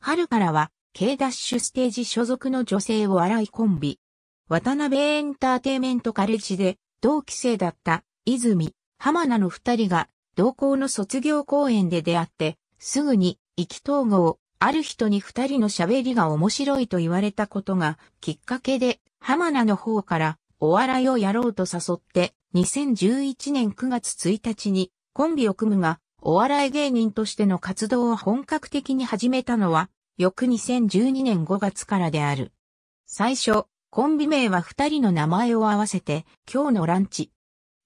春からは、K ダッシュステージ所属の女性を洗いコンビ。渡辺エンターテイメントカレッジで同期生だった泉、浜名の二人が同校の卒業公演で出会って、すぐに意気投合、ある人に二人の喋りが面白いと言われたことがきっかけで、浜名の方からお笑いをやろうと誘って、2011年9月1日にコンビを組むが、お笑い芸人としての活動を本格的に始めたのは、翌2012年5月からである。最初、コンビ名は二人の名前を合わせて、今日のランチ。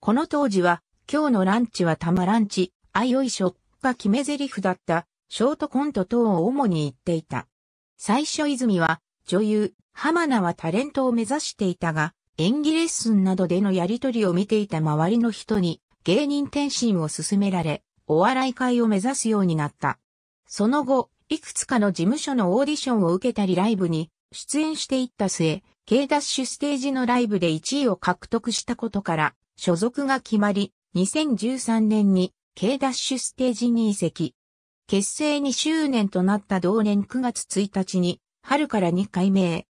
この当時は、今日のランチはたまランチ、あよいしょ、が決め台詞だった、ショートコント等を主に言っていた。最初泉は、女優、浜名はタレントを目指していたが、演技レッスンなどでのやりとりを見ていた周りの人に、芸人転身を勧められ、お笑い界を目指すようになった。その後、いくつかの事務所のオーディションを受けたりライブに出演していった末、K ダッシュステージのライブで1位を獲得したことから所属が決まり、2013年に K ダッシュステージに移籍。結成2周年となった同年9月1日に、春から2回目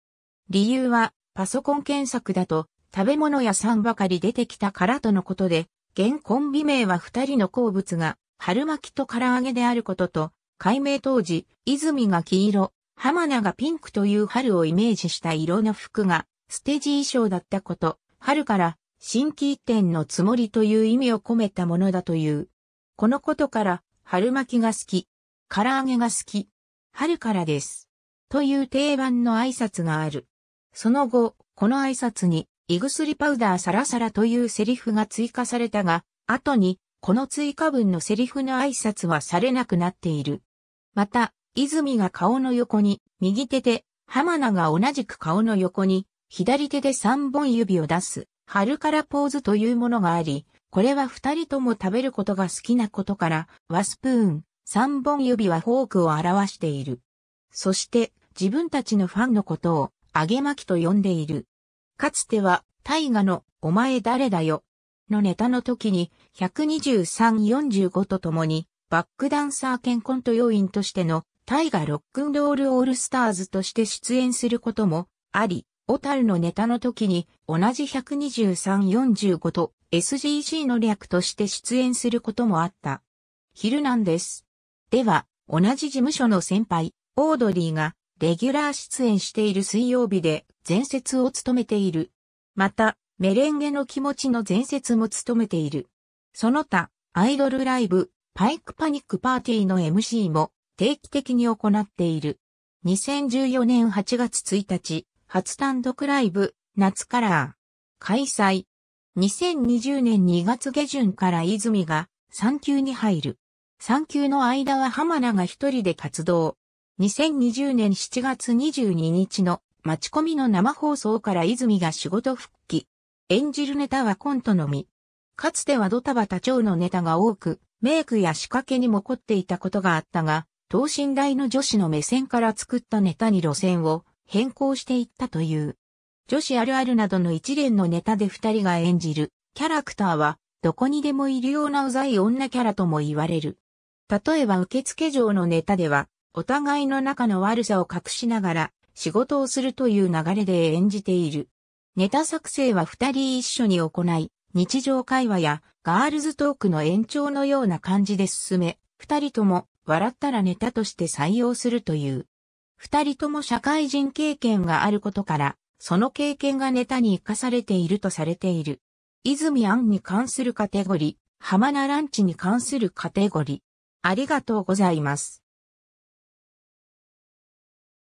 理由は、パソコン検索だと、食べ物屋さんばかり出てきたからとのことで、現コンビ名は二人の好物が、春巻きと唐揚げであることと、改名当時、泉が黄色、浜名がピンクという春をイメージした色の服が、ステージ衣装だったこと、春から、新規一点のつもりという意味を込めたものだという。このことから、春巻きが好き、唐揚げが好き、春からです。という定番の挨拶がある。その後、この挨拶に、胃薬パウダーサラサラというセリフが追加されたが、後に、この追加文のセリフの挨拶はされなくなっている。また、泉が顔の横に、右手で、浜名が同じく顔の横に、左手で3本指を出す、春からポーズというものがあり、これは二人とも食べることが好きなことから、和スプーン、三本指はフォークを表している。そして、自分たちのファンのことを、揚げ巻きと呼んでいる。かつては、大河のお前誰だよのネタの時に12345とともにバックダンサー兼コント要員としての大河ロックンロールオールスターズとして出演することもあり、オタルのネタの時に同じ12345と SGC の略として出演することもあった。ヒルナンデス。では、同じ事務所の先輩、オードリーがレギュラー出演している水曜日で前説を務めているまた、メレンゲの気持ちの前説も務めている。その他、アイドルライブ、パイクパニックパーティーの MC も定期的に行っている。2014年8月1日、初単独ライブ、夏カラー。開催。2020年2月下旬から泉が3級に入る。3級の間は浜名が一人で活動。2020年7月22日の待ち込みの生放送から泉が仕事復帰。演じるネタはコントのみ。かつてはドタバタ長のネタが多く、メイクや仕掛けにも凝っていたことがあったが、等身大の女子の目線から作ったネタに路線を変更していったという。女子あるあるなどの一連のネタで二人が演じるキャラクターは、どこにでもいるようなうざい女キャラとも言われる。例えば受付嬢のネタでは、お互いの仲の悪さを隠しながら、仕事をするという流れで演じている。ネタ作成は二人一緒に行い、日常会話やガールズトークの延長のような感じで進め、二人とも笑ったらネタとして採用するという。二人とも社会人経験があることから、その経験がネタに活かされているとされている。泉庵に関するカテゴリー、浜名ランチに関するカテゴリー。ありがとうございます。